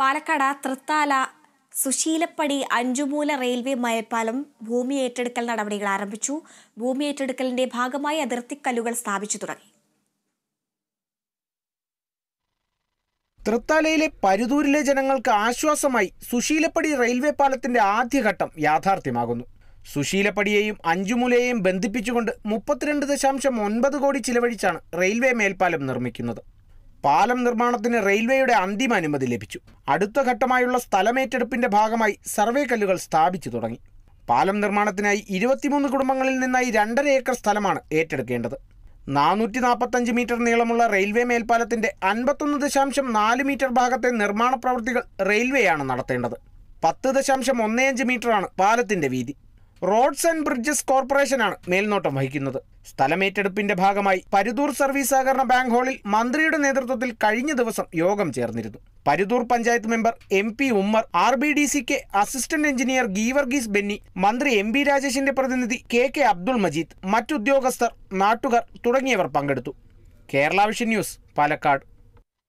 Palakkad Thrithala Susheelappadi Anchumoola railway മയൽപ്പാലം ഭൂമി ഏറ്റെടുക്കൽ നടപടികൾ ആരംഭിച്ചു ഭൂമി ഏറ്റെടുക്കലിന്റെ ഭാഗമായി അതിർത്തിക്കല്ലുകൾ സ്ഥാപിച്ചു തുടങ്ങി തൃത്താലയിലെ പരുതൂരിലെ ജനങ്ങൾക്ക് ആശ്വാസമായി സുശീലപ്പടി റെയിൽവേ പാലത്തിന്റെ ആദ്യഘട്ടം യാഥാർത്ഥ്യമാകുന്നു സുശീലപ്പടിയെയും അഞ്ചുമൂലയെയും ബന്ധിപ്പിച്ചുകൊണ്ട് മുപ്പത്തിരണ്ട് ദശാംശം ഒൻപത് കോടി ചിലവഴിച്ചാണ് റെയിൽവേ മേൽപ്പാലം നിർമ്മിക്കുന്നത് പാലം നിർമ്മാണത്തിന് റെയിൽവേയുടെ അന്തിമ അനുമതി ലഭിച്ചു അടുത്ത ഘട്ടമായുള്ള സ്ഥലമേറ്റെടുപ്പിന്റെ ഭാഗമായി സർവേ കല്ലുകൾ സ്ഥാപിച്ചു തുടങ്ങി പാലം നിർമ്മാണത്തിനായി ഇരുപത്തിമൂന്ന് കുടുംബങ്ങളിൽ നിന്നായി രണ്ടര ഏക്കർ സ്ഥലമാണ് ഏറ്റെടുക്കേണ്ടത് നാനൂറ്റി നാൽപ്പത്തഞ്ച് മീറ്റർ നീളമുള്ള റെയിൽവേ മേൽപ്പാലത്തിന്റെ അൻപത്തൊന്ന് ദശാംശം നാല് മീറ്റർ ഭാഗത്തെ നിർമ്മാണ പ്രവൃത്തികൾ റെയിൽവേയാണ് നടത്തേണ്ടത് പത്ത് ദശാംശം ഒന്നേ അഞ്ച് മീറ്ററാണ് പാലത്തിന്റെ വീതി റോഡ്സ് ആൻഡ് ബ്രിഡ്ജസ് കോർപ്പറേഷനാണ് മേൽനോട്ടം വഹിക്കുന്നത് സ്ഥലമേറ്റെടുപ്പിന്റെ ഭാഗമായി പരിതൂർ സർവീസ് സഹകരണ ബാങ്ക് ഹാളിൽ മന്ത്രിയുടെ നേതൃത്വത്തിൽ കഴിഞ്ഞ ദിവസം യോഗം ചേർന്നിരുന്നു Parithoor panchayat member M P Ummer R B D C K assistant engineer Geevarghese Benny മന്ത്രി എം ബി രാജേഷിന്റെ പ്രതിനിധി കെ കെ അബ്ദുൾ മജീദ് മറ്റുദ്യോഗസ്ഥർ നാട്ടുകാർ തുടങ്ങിയവർ പങ്കെടുത്തു കേരള വിഷൻ ന്യൂസ് പാലക്കാട്